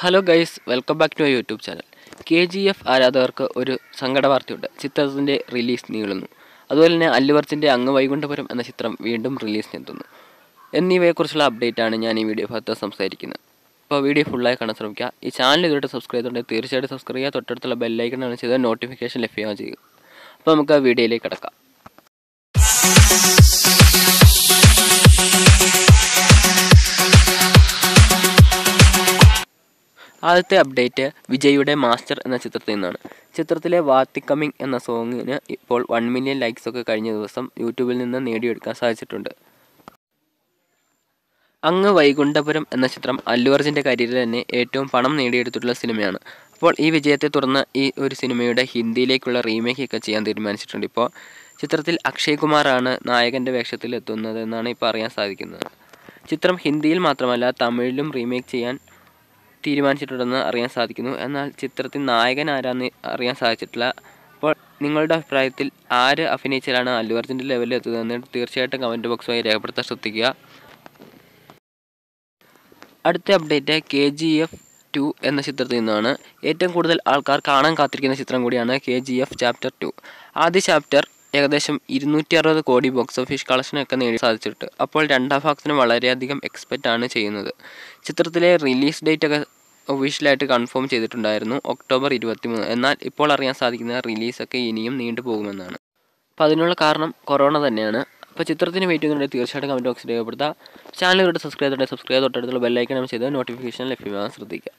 hello guys welcome back to my YouTube channel K G F ആരാധകർക്ക് ഒരു സങ്കട വാർത്തയുണ്ട് ചിത്രത്തിൻ്റെ റിലീസ് നീളുന്നു അതുപോലെ തന്നെ അല്ലുവർജിൻ്റെ അങ്ങ് വൈകുണ്ഠപുരം എന്ന ചിത്രം വീണ്ടും റിലീസ് റിലീസിനെത്തുന്നു എന്നിവയെക്കുറിച്ചുള്ള അപ്ഡേറ്റാണ് ഞാൻ ഈ വീഡിയോ ഭാഗത്ത് സംസാരിക്കുന്നത് അപ്പോൾ വീഡിയോ ഫുള്ളായി കാണാൻ ശ്രമിക്കുക ഈ ചാനൽ ഇതുവരെ സബ്സ്ക്രൈബ് ചെയ്തിട്ടുണ്ടെങ്കിൽ തീർച്ചയായിട്ടും സബ്സ്ക്രൈബ് ചെയ്യുക തൊട്ടടുത്തുള്ള ബെല്ലൈക്കൺ ആണ് ചെയ്ത് നോട്ടിഫിക്കേഷൻ ലഭ്യമാകുകയും ചെയ്യുക അപ്പോൾ നമുക്ക് ആ വീഡിയോയിലേക്ക് കിടക്കാം ആദ്യത്തെ അപ്ഡേറ്റ് വിജയുടെ മാസ്റ്റർ എന്ന ചിത്രത്തിൽ നിന്നാണ് ചിത്രത്തിലെ വാത്തിക്കമിങ് എന്ന സോങ്ങിന് ഇപ്പോൾ വൺ മില്യൺ ലൈക്സ് ഒക്കെ കഴിഞ്ഞ ദിവസം യൂട്യൂബിൽ നിന്ന് നേടിയെടുക്കാൻ സാധിച്ചിട്ടുണ്ട് അങ്ങ് വൈകുണ്ഠപുരം എന്ന ചിത്രം അല്ലു അർജുൻ്റെ കരിയറിൽ തന്നെ ഏറ്റവും പണം നേടിയെടുത്തിട്ടുള്ള സിനിമയാണ് അപ്പോൾ ഈ വിജയത്തെ തുടർന്ന് ഈ ഒരു സിനിമയുടെ ഹിന്ദിയിലേക്കുള്ള റീമേക്ക് ഒക്കെ ചെയ്യാൻ തീരുമാനിച്ചിട്ടുണ്ട് ഇപ്പോൾ ചിത്രത്തിൽ അക്ഷയ് കുമാറാണ് നായകൻ്റെ വേഷത്തിൽ എത്തുന്നത് എന്നാണ് ഇപ്പോൾ അറിയാൻ സാധിക്കുന്നത് ചിത്രം ഹിന്ദിയിൽ മാത്രമല്ല തമിഴിലും റീമേക്ക് ചെയ്യാൻ തീരുമാനിച്ചിട്ടുണ്ടെന്ന് അറിയാൻ സാധിക്കുന്നു എന്നാൽ ചിത്രത്തിൽ നായകൻ ആരാന്ന് അറിയാൻ സാധിച്ചിട്ടില്ല അപ്പോൾ നിങ്ങളുടെ അഭിപ്രായത്തിൽ ആര് അഭിനയിച്ചാലാണ് അല്ലു അർജുൻ്റെ ലെവലിൽ എത്തുന്നതെന്ന് തീർച്ചയായിട്ടും കമൻറ്റ് ബോക്സുമായി രേഖപ്പെടുത്താൻ ശ്രദ്ധിക്കുക അടുത്ത update K G F two എന്ന ചിത്രത്തിൽ നിന്നാണ് ഏറ്റവും കൂടുതൽ ആൾക്കാർ കാണാൻ കാത്തിരിക്കുന്ന ചിത്രം കൂടിയാണ് K G F chapter two ആദ്യ ചാപ്റ്റർ ഏകദേശം ഇരുന്നൂറ്റി അറുപത് കോടി ബോക്സ് ഓഫീസ് കളക്ഷനൊക്കെ നേടി സാധിച്ചിട്ട് അപ്പോൾ രണ്ടാം ഭാഗത്തിന് വളരെയധികം എക്സ്പെക്റ്റ് ആണ് ചെയ്യുന്നത് ചിത്രത്തിലെ റിലീസ് ഡേറ്റ് ഒക്കെ ഒഫീഷ്യലായിട്ട് കൺഫേം ചെയ്തിട്ടുണ്ടായിരുന്നു ഒക്ടോബർ ഇരുപത്തിമൂന്ന് എന്നാൽ ഇപ്പോൾ അറിയാൻ സാധിക്കുന്ന റിലീസൊക്കെ ഇനിയും നീണ്ടു പോകുമെന്നാണ് അപ്പോൾ അതിനുള്ള കാരണം കൊറോണ തന്നെയാണ് അപ്പോൾ ചിത്രത്തിന് വെയിറ്റ് ചെയ്യുന്നുണ്ടെങ്കിൽ തീർച്ചയായിട്ടും കമൻറ്റ് ബോക്സിൽ രേഖപ്പെടുത്താം ചാനലുകളുടെ സബ്സ്ക്രൈബ് ചെയ്തിട്ട് സബ്സ്ക്രൈബ് തൊട്ടടുത്തുള്ള ബെല്ലൈക്കണം ചെയ്ത് നോട്ടിഫിക്കേഷൻ ലഭ്യമാകാൻ ശ്രദ്ധിക്കുക